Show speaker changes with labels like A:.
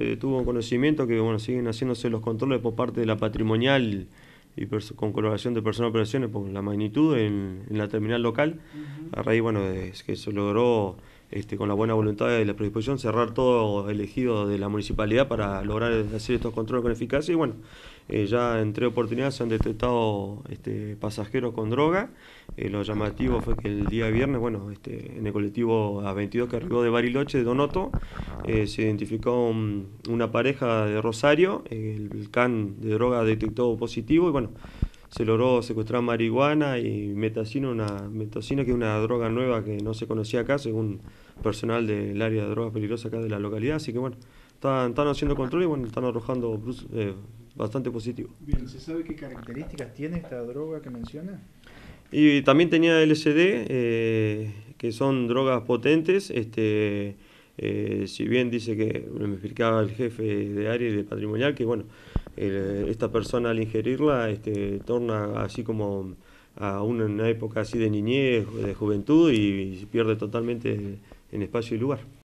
A: Eh, tuvo tuvo conocimiento que bueno siguen haciéndose los controles por parte de la patrimonial y con colaboración de personas operaciones por la magnitud en, la terminal local. A raíz bueno, de que se logró este, con la buena voluntad y la predisposición, cerrar todo elegido de la municipalidad para lograr hacer estos controles con eficacia. Y bueno, eh, ya en tres oportunidades se han detectado este, pasajeros con droga. Eh, lo llamativo fue que el día viernes, bueno, este, en el colectivo A22 que arribó de Bariloche, de Donoto, eh, se identificó una pareja de Rosario, el, el CAN de droga detectó positivo y bueno, se logró secuestrar marihuana y metacino una que es una droga nueva que no se conocía acá, según personal del área de drogas peligrosas acá de la localidad. Así que bueno, están, haciendo control y bueno, están arrojando pues, eh, bastante positivo.
B: Bien, ¿se sabe qué características tiene esta droga que menciona?
A: Y también tenía LSD, eh, que son drogas potentes. Este, eh, si bien dice que me explicaba el jefe de área y de patrimonial que bueno esta persona al ingerirla este, torna así como a una, época así de niñez, de juventud y pierde totalmente en espacio y lugar.